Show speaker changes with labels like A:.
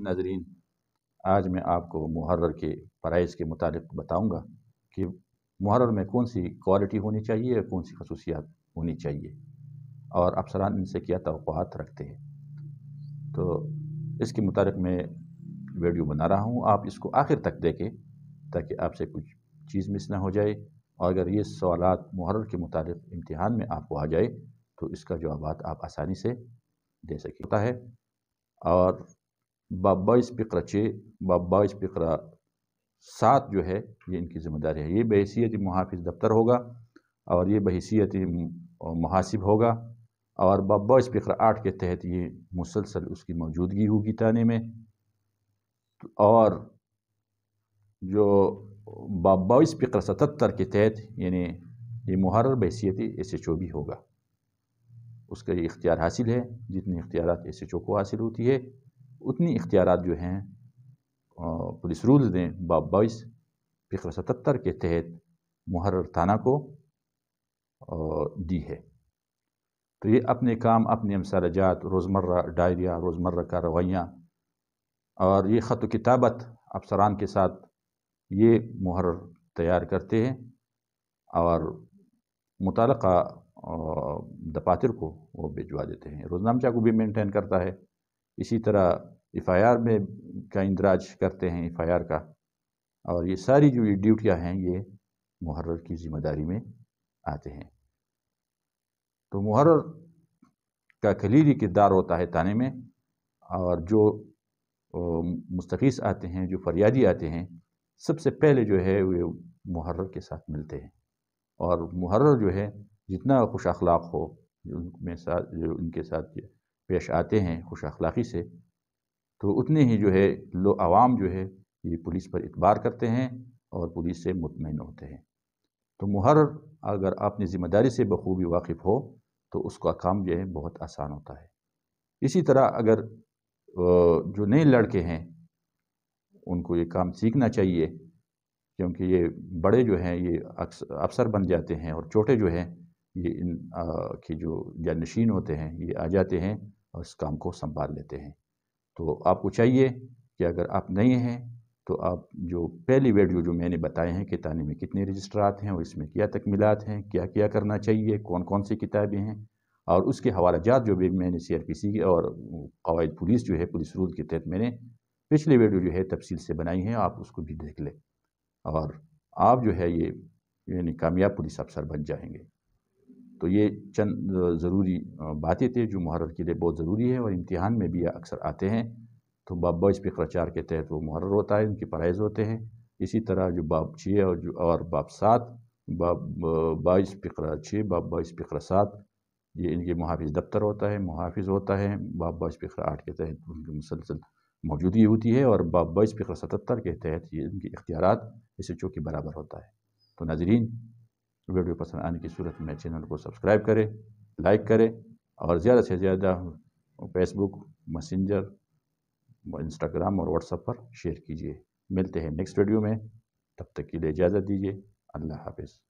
A: नाजरीन आज मैं आपको मुहर्र के फ़रज़ के मुतालिक बताऊँगा कि मुहर्र में कौन सी क्वालिटी होनी चाहिए और कौन सी खसूसियात होनी चाहिए और अफसरान इनसे क्या तोहत रखते हैं तो इसके मुतालिक मैं वीडियो बना रहा हूँ आप इसको आखिर तक देखें ताकि आपसे कुछ चीज़ मिस ना हो जाए और अगर ये सवाल मुहर्र के मुतालिक इम्तहान में आपको आ जाए तो इसका जवाब आप आसानी से दे सके होता है और बाईस फ़िक्र छः बाईस फ़िक्र सात जो है ये इनकी ज़िम्मेदारी है ये बहसीत मुहाफ़ दफ्तर होगा और ये बहसीत मुहासिब होगा और बाईस फ़िक्र आठ के तहत ये मुसलसल उसकी मौजूदगी होगी थाने में और जो बाईस फ़िक्र सतर के तहत यानी ये मुहर बहसीत एस एच ओ भी होगा उसका ये इख्तियार हासिल है जितनी इख्तियार एस एच ओ को हासिल होती है उतनी इख्तियार जो हैं पुलिस रूल्स दें बाब बाईस फिक्र सतर के तहत मुहर्र थाना को दी है तो ये अपने काम अपने जात रोज़मर्रा डायरिया रोज़मर्रा रवैया और ये ख़त किताबत अफसरान के साथ ये मुहर तैयार करते हैं और मुतल दफातर को वो भिजवा देते हैं रोज़नामचा को भी मेंटेन करता है इसी तरह एफआईआर में का इंदराज करते हैं एफआईआर का और ये सारी जो ये ड्यूटियाँ हैं ये मुहर्र की ज़िम्मेदारी में आते हैं तो मुहर्र का खलीली किरदार होता है ताने में और जो मुस्तकीस आते हैं जो फरियादी आते हैं सबसे पहले जो है वे मुहर्र के साथ मिलते हैं और मुहर्र जो है जितना खुश अखलाक हो उनके साथ जो उनके साथ पेश आते हैं खुश अखलाक़ी से तो उतने ही जो है लो आवाम जो है ये पुलिस पर इतबार करते हैं और पुलिस से मुतमिन होते हैं तो मुहर्र अगर आपने ज़िम्मेदारी से बखूबी वाकिफ़ हो तो उसका काम जो है बहुत आसान होता है इसी तरह अगर जो नए लड़के हैं उनको ये काम सीखना चाहिए क्योंकि ये बड़े जो हैं ये अफसर बन जाते हैं और छोटे जो हैं ये इन आ, के जो जानशीन होते हैं ये आ जाते हैं और इस काम को संभाल लेते हैं तो आपको चाहिए कि अगर आप नए हैं तो आप जो पहली वीडियो जो मैंने बताए हैं कि में कितने रजिस्ट्रात हैं और इसमें क्या तकमीलात हैं क्या क्या करना चाहिए कौन कौन सी किताबें हैं और उसके हवाला जात जो भी मैंने सी आर पी सी और कवायद पुलिस जो है पुलिस रूल के तहत मैंने पिछली वीडियो जो है तफसील से बनाई है आप उसको भी देख लें और आप जो है ये यानी कामयाब पुलिस अफसर बन जाएंगे तो ये चंद ज़रूरी बातें थे जो मुहर्र के लिए बहुत ज़रूरी है और इम्तहान में भी अक्सर आते हैं तो बाब बॉयज़ फ़िक्र चार के तहत वो मुहर होता है उनके प्राइज़ होते हैं इसी तरह जो बाब छः और जो और बाब सात बाईस फ़िक्र छः बाब बाईस फ़िक्र सात ये इनके मुहाफ़ दफ्तर होता है मुहाफ़ होता है बाब बाईस फ़िक्र आठ के तहत उनकी मुसलसल मौजूदगी होती है और बाब बाईस फ़िक्र सतर के तहत ये इनके इख्तियार इसे चूँकि बराबर होता है तो नाजरीन वीडियो पसंद आने की सूरत में चैनल को सब्सक्राइब करें लाइक करें और ज़्यादा से ज़्यादा फेसबुक मैसेंजर इंस्टाग्राम और व्हाट्सएप पर शेयर कीजिए मिलते हैं नेक्स्ट वीडियो में तब तक के लिए इजाज़त दीजिए अल्लाह हाफिज़